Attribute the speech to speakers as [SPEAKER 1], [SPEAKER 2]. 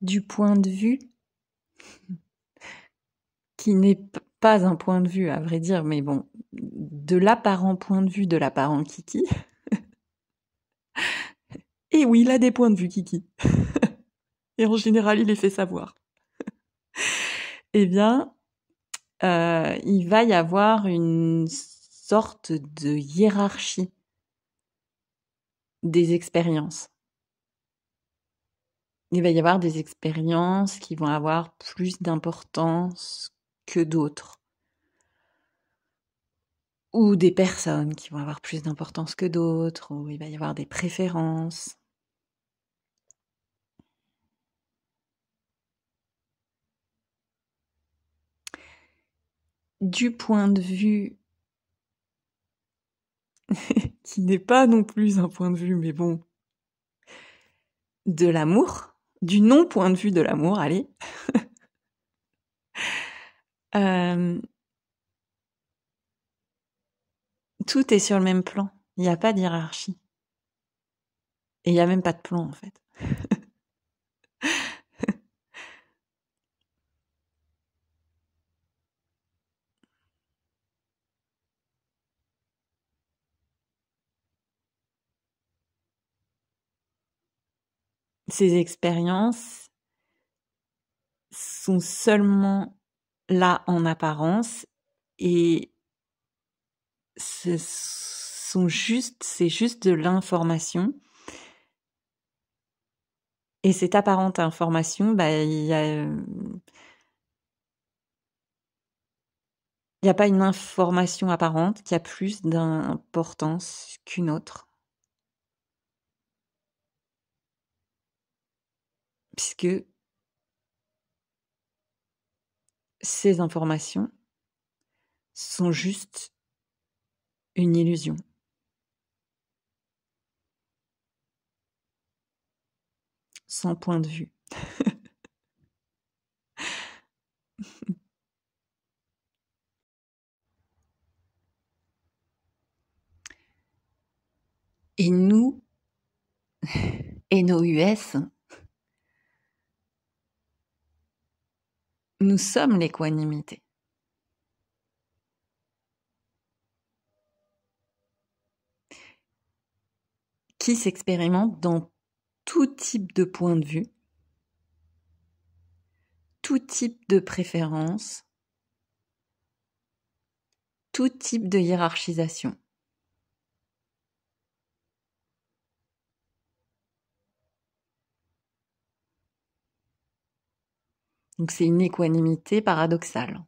[SPEAKER 1] du point de vue qui n'est pas un point de vue à vrai dire, mais bon, de l'apparent point de vue de l'apparent Kiki. Et oui, il a des points de vue Kiki. Et en général, il les fait savoir. eh bien, euh, il va y avoir une sorte de hiérarchie des expériences il va y avoir des expériences qui vont avoir plus d'importance que d'autres. Ou des personnes qui vont avoir plus d'importance que d'autres, ou il va y avoir des préférences. Du point de vue qui n'est pas non plus un point de vue, mais bon, de l'amour, du non-point de vue de l'amour, allez. Euh, tout est sur le même plan. Il n'y a pas d'hierarchie. Et il n'y a même pas de plan, en fait. ces expériences sont seulement là en apparence et sont juste, c'est juste de l'information. Et cette apparente information, bah, il il n'y a pas une information apparente qui a plus d'importance qu'une autre. puisque ces informations sont juste une illusion. Sans point de vue. Et nous, et nos US, Nous sommes l'équanimité. qui s'expérimente dans tout type de point de vue, tout type de préférence, tout type de hiérarchisation. Donc c'est une équanimité paradoxale.